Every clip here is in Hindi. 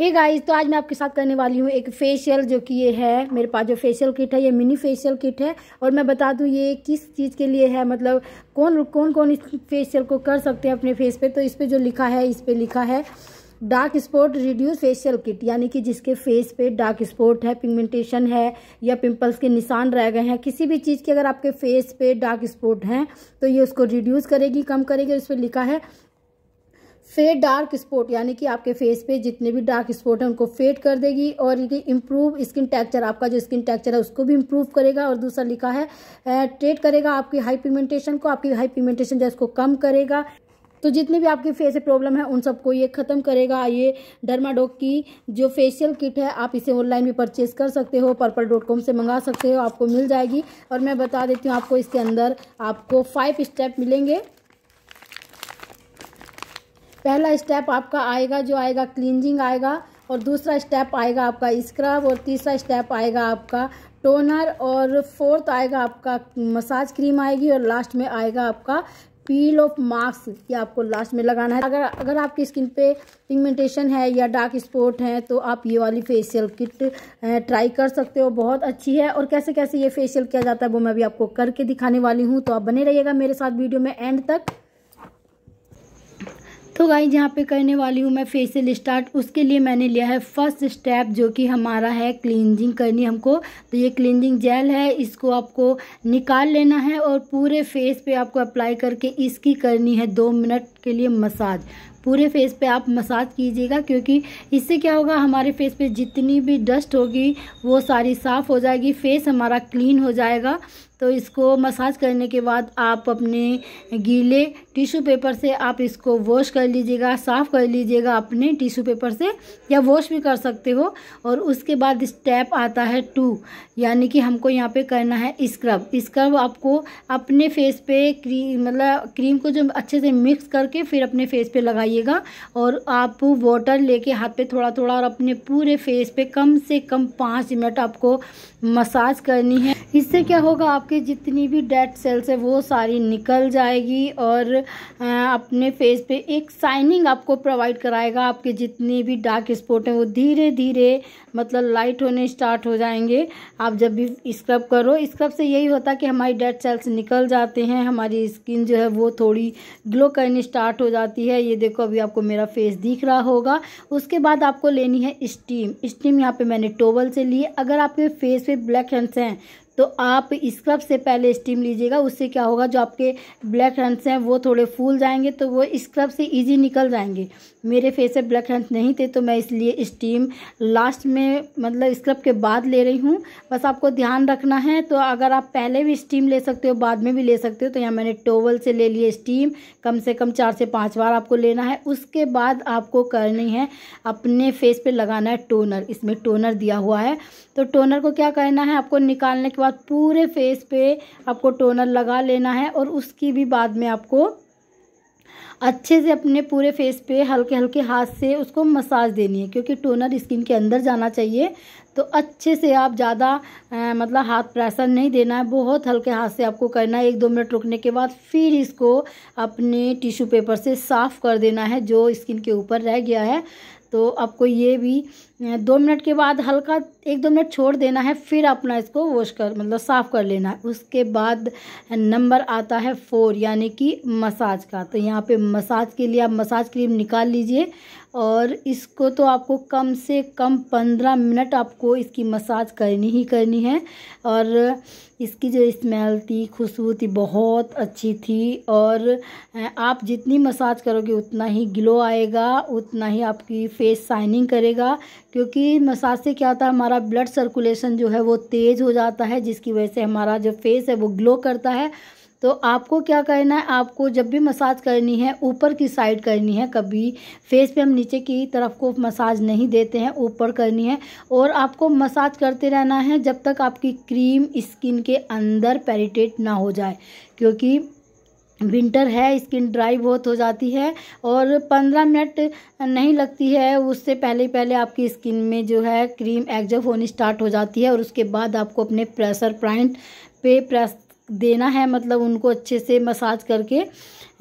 हे hey गाइस तो आज मैं आपके साथ करने वाली हूँ एक फेशियल जो कि ये है मेरे पास जो फेशियल किट है ये मिनी फेशियल किट है और मैं बता दूँ ये किस चीज़ के लिए है मतलब कौन कौन कौन इस फेशियल को कर सकते हैं अपने फेस पे तो इस पर जो लिखा है इस पर लिखा है dark spot reduce facial kit यानी कि जिसके फेस पे डार्क स्पॉट है पिगमेंटेशन है या पिंपल्स के निशान रह गए हैं किसी भी चीज़ के अगर आपके फेस पे डार्क स्पॉट हैं तो ये उसको रिड्यूस करेगी कम करेगी उस पर लिखा है फेड डार्क स्पॉट यानी कि आपके फेस पे जितने भी डार्क स्पॉट हैं उनको फेड कर देगी और ये इम्प्रूव स्किन टेक्चर आपका जो स्किन टेक्चर है उसको भी इम्प्रूव करेगा और दूसरा लिखा है ट्रेड करेगा आपकी हाई पिगमेंटेशन को आपकी हाई पिगमेंटेशन जो है उसको कम करेगा तो जितने भी आपके फेस से प्रॉब्लम है उन सबको ये ख़त्म करेगा ये डर्माडोक की जो फेशियल किट है आप इसे ऑनलाइन भी परचेज़ कर सकते हो पर्पल डॉट कॉम से मंगा सकते हो आपको मिल जाएगी और मैं बता देती हूँ आपको इसके अंदर आपको फाइव स्टेप मिलेंगे पहला स्टेप आपका आएगा जो आएगा क्लिनजिंग आएगा और दूसरा स्टेप आएगा आपका स्क्रब और तीसरा स्टेप आएगा आपका टोनर और फोर्थ आएगा आपका मसाज क्रीम आएगी और लास्ट में आएगा आपका पील ऑफ मास्क ये आपको लास्ट में लगाना है अगर अगर आपकी स्किन पे पिगमेंटेशन है या डार्क स्पॉट है तो आप ये वाली फेशियल किट ट्राई कर सकते हो बहुत अच्छी है और कैसे कैसे ये फेशियल किया जाता है वो मैं भी आपको करके दिखाने वाली हूँ तो आप बने रहिएगा मेरे साथ वीडियो में एंड तक तो गाइज यहाँ पे करने वाली हूँ मैं फेसियल स्टार्ट उसके लिए मैंने लिया है फर्स्ट स्टेप जो कि हमारा है क्लिनजिंग करनी हमको तो ये क्लिनजिंग जेल है इसको आपको निकाल लेना है और पूरे फेस पे आपको अप्लाई करके इसकी करनी है दो मिनट के लिए मसाज पूरे फेस पे आप मसाज कीजिएगा क्योंकि इससे क्या होगा हमारे फेस पे जितनी भी डस्ट होगी वो सारी साफ़ हो जाएगी फेस हमारा क्लीन हो जाएगा तो इसको मसाज करने के बाद आप अपने गीले टिश्यू पेपर से आप इसको वॉश कर लीजिएगा साफ़ कर लीजिएगा अपने टिश्यू पेपर से या वॉश भी कर सकते हो और उसके बाद स्टेप आता है टू यानी कि हमको यहाँ पे करना है स्क्रब स्क्रब आपको अपने फेस पे क्रीम मतलब क्रीम को जो अच्छे से मिक्स करके फिर अपने फेस पे लगाइएगा और आप वाटर लेके हाथ पे थोड़ा थोड़ा और अपने पूरे फेस पे कम से कम पाँच मिनट आपको मसाज करनी है इससे क्या होगा आप आपकी जितनी भी डेड सेल्स है वो सारी निकल जाएगी और अपने फेस पे एक साइनिंग आपको प्रोवाइड कराएगा आपके जितने भी डार्क स्पॉट हैं वो धीरे धीरे मतलब लाइट होने स्टार्ट हो जाएंगे आप जब भी स्क्रब करो स्क्रब से यही होता है कि हमारी डेड सेल्स निकल जाते हैं हमारी स्किन जो है वो थोड़ी ग्लो करनी स्टार्ट हो जाती है ये देखो अभी आपको मेरा फेस दिख रहा होगा उसके बाद आपको लेनी है स्टीम स्टीम यहाँ पर मैंने टोवल से ली अगर आपके फेस पर ब्लैक हैंड्स हैं तो आप स्क्रब से पहले स्टीम लीजिएगा उससे क्या होगा जो आपके ब्लैक रंस हैं वो थोड़े फूल जाएंगे तो वो स्क्रब से इजी निकल जाएंगे मेरे फेस पे ब्लैक रंस नहीं थे तो मैं इसलिए स्टीम लास्ट में मतलब स्क्रब के बाद ले रही हूँ बस आपको ध्यान रखना है तो अगर आप पहले भी स्टीम ले सकते हो बाद में भी ले सकते हो तो यहाँ मैंने टोवल से ले लिए स्टीम कम से कम चार से पाँच बार आपको लेना है उसके बाद आपको करनी है अपने फेस पर लगाना है टोनर इसमें टोनर दिया हुआ है तो टोनर को क्या करना है आपको निकालने के उसके बाद पूरे फेस पे आपको टोनर लगा लेना है और उसकी भी बाद में आपको अच्छे से अपने पूरे फेस पे हल्के हल्के हाथ से उसको मसाज देनी है क्योंकि टोनर स्किन के अंदर जाना चाहिए तो अच्छे से आप ज़्यादा मतलब हाथ प्रेशर नहीं देना है बहुत हल्के हाथ से आपको करना है एक दो मिनट रुकने के बाद फिर इसको अपने टिश्यू पेपर से साफ़ कर देना है जो स्किन के ऊपर रह गया है तो आपको ये भी दो मिनट के बाद हल्का एक दो मिनट छोड़ देना है फिर अपना इसको वॉश कर मतलब साफ़ कर लेना है उसके बाद नंबर आता है फोर यानी कि मसाज का तो यहाँ पे मसाज के लिए आप मसाज क्रीम निकाल लीजिए और इसको तो आपको कम से कम पंद्रह मिनट आपको इसकी मसाज करनी ही करनी है और इसकी जो स्मेल थी खुशबू थी बहुत अच्छी थी और आप जितनी मसाज करोगे उतना ही ग्लो आएगा उतना ही आपकी फेस शाइनिंग करेगा क्योंकि मसाज से क्या होता है हमारा ब्लड सर्कुलेशन जो है वो तेज़ हो जाता है जिसकी वजह से हमारा जो फेस है वो ग्लो करता है तो आपको क्या करना है आपको जब भी मसाज करनी है ऊपर की साइड करनी है कभी फेस पे हम नीचे की तरफ को मसाज नहीं देते हैं ऊपर करनी है और आपको मसाज करते रहना है जब तक आपकी क्रीम स्किन के अंदर पेरीटेट ना हो जाए क्योंकि विंटर है स्किन ड्राई बहुत हो जाती है और पंद्रह मिनट नहीं लगती है उससे पहले पहले आपकी स्किन में जो है क्रीम एक्जब होनी स्टार्ट हो जाती है और उसके बाद आपको अपने प्रेशर पॉइंट पे प्रेस देना है मतलब उनको अच्छे से मसाज करके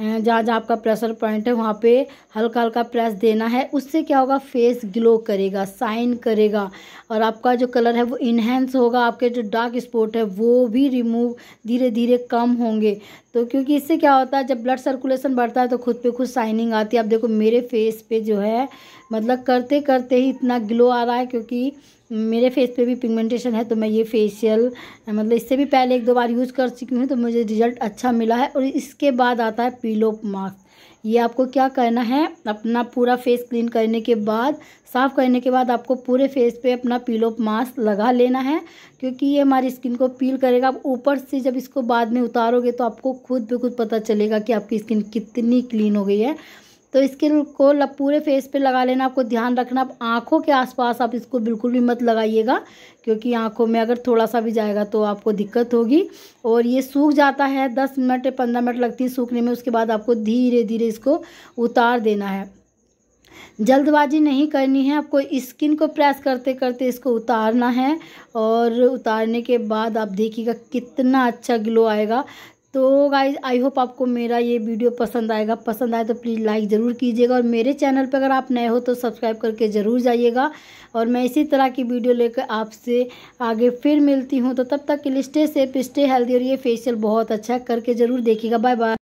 जहाँ जहाँ आपका प्रेशर पॉइंट है वहाँ पे हल्का हल्का प्रेस देना है उससे क्या होगा फेस ग्लो करेगा साइन करेगा और आपका जो कलर है वो इन्हेंस होगा आपके जो डार्क स्पॉट है वो भी रिमूव धीरे धीरे कम होंगे तो क्योंकि इससे क्या होता है जब ब्लड सर्कुलेशन बढ़ता है तो खुद पे खुद साइनिंग आती है आप देखो मेरे फेस पे जो है मतलब करते करते ही इतना ग्लो आ रहा है क्योंकि मेरे फेस पे भी पिगमेंटेशन है तो मैं ये फेशियल मतलब इससे भी पहले एक दो बार यूज़ कर चुकी हूँ तो मुझे रिजल्ट अच्छा मिला है और इसके बाद आता है पीलो मास्क ये आपको क्या करना है अपना पूरा फेस क्लीन करने के बाद साफ़ करने के बाद आपको पूरे फेस पे अपना पीलो मास्क लगा लेना है क्योंकि ये हमारी स्किन को पील करेगा आप ऊपर से जब इसको बाद में उतारोगे तो आपको खुद पे खुद पता चलेगा कि आपकी स्किन कितनी क्लीन हो गई है तो इसके को पूरे फेस पे लगा लेना आपको ध्यान रखना आप आँखों के आसपास आप इसको बिल्कुल भी मत लगाइएगा क्योंकि आँखों में अगर थोड़ा सा भी जाएगा तो आपको दिक्कत होगी और ये सूख जाता है दस मिनट या पंद्रह मिनट लगती है सूखने में उसके बाद आपको धीरे धीरे इसको उतार देना है जल्दबाजी नहीं करनी है आपको स्किन को प्रेस करते करते इसको उतारना है और उतारने के बाद आप देखिएगा कितना अच्छा ग्लो आएगा तो गाइज आई होप आपको मेरा ये वीडियो पसंद आएगा पसंद आए तो प्लीज़ लाइक ज़रूर कीजिएगा और मेरे चैनल पर अगर आप नए हो तो सब्सक्राइब करके ज़रूर जाइएगा और मैं इसी तरह की वीडियो लेकर आपसे आगे फिर मिलती हूँ तो तब तक के लिए स्टे सेफ स्टे हेल्दी और ये फेशियल बहुत अच्छा करके ज़रूर देखिएगा बाय बाय